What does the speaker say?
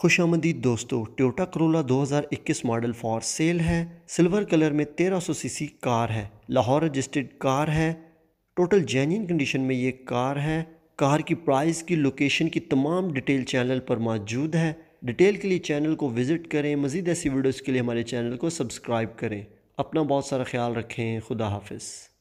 खुश आमदीद दोस्तों Toyota Corolla 2021 model for sale है सिल्वर कलर में 1300 सीसी कार है लाहौर रजिस्टर्ड कार है टोटल जेन्यन कंडीशन में ये कार है कार की प्राइस की लोकेशन की तमाम डिटेल चैनल पर मौजूद है डिटेल के लिए चैनल को विज़िट करें मज़ीद ऐसी वीडियोज़ के लिए हमारे चैनल को सब्सक्राइब करें अपना बहुत सारा ख्याल रखें खुदा हाफ़